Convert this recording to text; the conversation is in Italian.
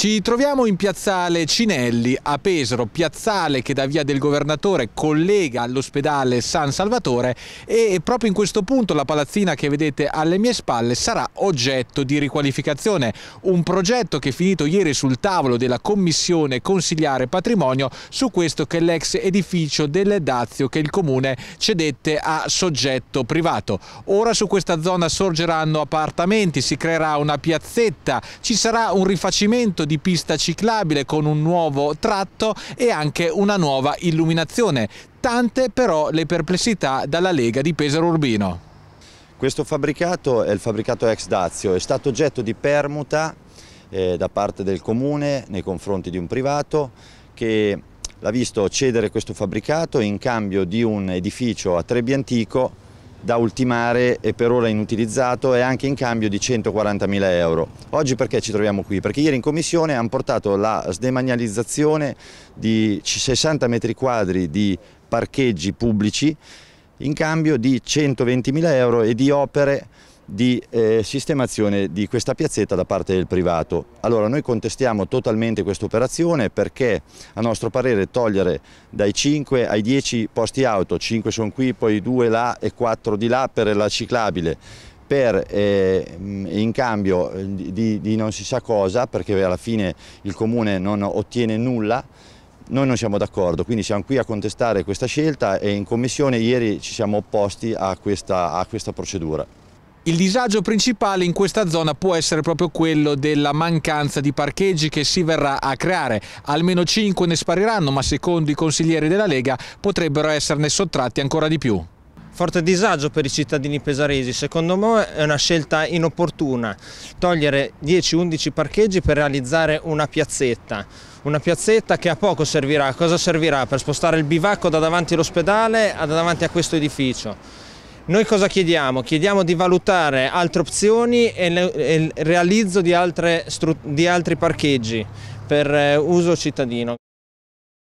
Ci troviamo in piazzale Cinelli a Pesaro, piazzale che da via del governatore collega all'ospedale San Salvatore e proprio in questo punto la palazzina che vedete alle mie spalle sarà oggetto di riqualificazione, un progetto che è finito ieri sul tavolo della commissione consigliare patrimonio su questo che è l'ex edificio del Dazio che il comune cedette a soggetto privato. Ora su questa zona sorgeranno appartamenti, si creerà una piazzetta, ci sarà un rifacimento di pista ciclabile con un nuovo tratto e anche una nuova illuminazione. Tante però le perplessità dalla Lega di Pesaro Urbino. Questo fabbricato è il fabbricato ex Dazio, è stato oggetto di permuta eh, da parte del comune nei confronti di un privato che l'ha visto cedere questo fabbricato in cambio di un edificio a Trebbi Antico da ultimare e per ora inutilizzato e anche in cambio di 140.000 euro. Oggi perché ci troviamo qui? Perché ieri in commissione hanno portato la sdemanializzazione di 60 metri quadri di parcheggi pubblici in cambio di 120.000 euro e di opere di eh, sistemazione di questa piazzetta da parte del privato. Allora noi contestiamo totalmente questa operazione perché a nostro parere togliere dai 5 ai 10 posti auto, 5 sono qui, poi 2 là e 4 di là per la ciclabile, per, eh, in cambio eh, di, di non si sa cosa perché alla fine il comune non ottiene nulla, noi non siamo d'accordo, quindi siamo qui a contestare questa scelta e in commissione ieri ci siamo opposti a questa, a questa procedura. Il disagio principale in questa zona può essere proprio quello della mancanza di parcheggi che si verrà a creare. Almeno 5 ne spariranno, ma secondo i consiglieri della Lega potrebbero esserne sottratti ancora di più forte disagio per i cittadini pesaresi, secondo me è una scelta inopportuna, togliere 10-11 parcheggi per realizzare una piazzetta, una piazzetta che a poco servirà, cosa servirà? Per spostare il bivacco da davanti all'ospedale a davanti a questo edificio. Noi cosa chiediamo? Chiediamo di valutare altre opzioni e il realizzo di, altre, di altri parcheggi per eh, uso cittadino.